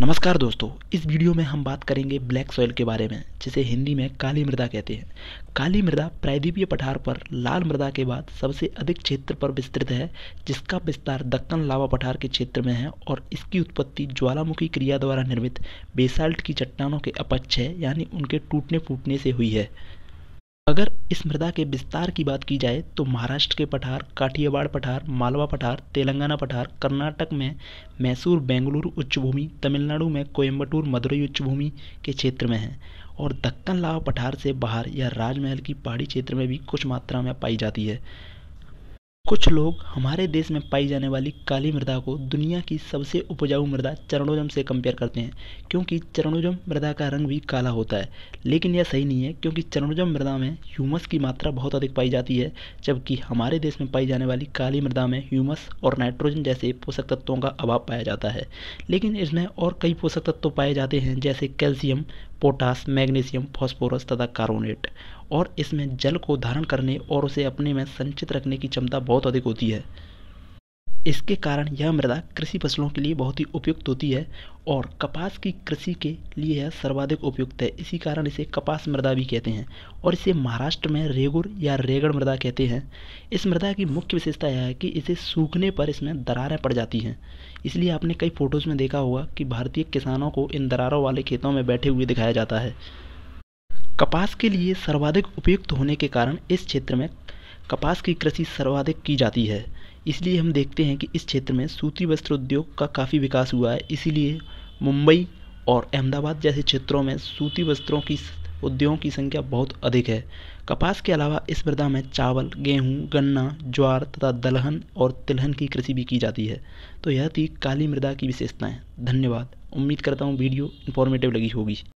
नमस्कार दोस्तों इस वीडियो में हम बात करेंगे ब्लैक सॉयल के बारे में जिसे हिंदी में काली मृदा कहते हैं काली मृदा प्रायद्वीपीय पठार पर लाल मृदा के बाद सबसे अधिक क्षेत्र पर विस्तृत है जिसका विस्तार दक्कन लावा पठार के क्षेत्र में है और इसकी उत्पत्ति ज्वालामुखी क्रिया द्वारा निर्मित बेसाल्ट की चट्टानों के है यानी उनके टूटने फूटने से हुई है अगर इस मृदा के विस्तार की बात की जाए तो महाराष्ट्र के पठार काठियावाड़ पठार मालवा पठार तेलंगाना पठार कर्नाटक में मैसूर बेंगलुरु उच्च भूमि तमिलनाडु में कोयम्बटूर मदुरई उच्च भूमि के क्षेत्र में है और दक्कन लावा पठार से बाहर या राजमहल की पहाड़ी क्षेत्र में भी कुछ मात्रा में पाई जाती है कुछ लोग हमारे देश में पाई जाने वाली काली मृदा को दुनिया की सबसे उपजाऊ मृदा चरणोजम से कंपेयर करते हैं क्योंकि चरणोजम मृदा का रंग भी काला होता है लेकिन यह सही नहीं है क्योंकि चरणोजम मृदा में ह्यूमस की मात्रा बहुत अधिक पाई जाती है जबकि हमारे देश में पाई जाने वाली काली मृदा में ह्यूमस और नाइट्रोजन जैसे पोषक तत्वों का अभाव पाया जाता है लेकिन इसमें और कई पोषक तत्व पाए जाते हैं जैसे कैल्शियम पोटास मैग्नीशियम फॉस्फोरस तथा कार्बोनेट और इसमें जल को धारण करने और उसे अपने में संचित रखने की क्षमता बहुत अधिक होती है इसके कारण यह मृदा कृषि फसलों के लिए बहुत ही उपयुक्त होती है और कपास की कृषि के लिए यह सर्वाधिक उपयुक्त है इसी कारण इसे कपास मृदा भी कहते हैं और इसे महाराष्ट्र में रेगुर या रेगड़ मृदा कहते हैं इस मृदा की मुख्य विशेषता यह है कि इसे सूखने पर इसमें दरारें पड़ जाती हैं इसलिए आपने कई फ़ोटोज़ में देखा होगा कि भारतीय किसानों को इन दरारों वाले खेतों में बैठे हुए दिखाया जाता है कपास के लिए सर्वाधिक उपयुक्त होने के कारण इस क्षेत्र में कपास की कृषि सर्वाधिक की जाती है इसलिए हम देखते हैं कि इस क्षेत्र में सूती वस्त्र उद्योग का काफ़ी विकास हुआ है इसीलिए मुंबई और अहमदाबाद जैसे क्षेत्रों में सूती वस्त्रों की उद्योगों की संख्या बहुत अधिक है कपास के अलावा इस मृदा में चावल गेहूं, गन्ना ज्वार तथा दलहन और तिलहन की कृषि भी की जाती है तो यह थी काली मृदा की विशेषताएं धन्यवाद उम्मीद करता हूँ वीडियो इन्फॉर्मेटिव लगी होगी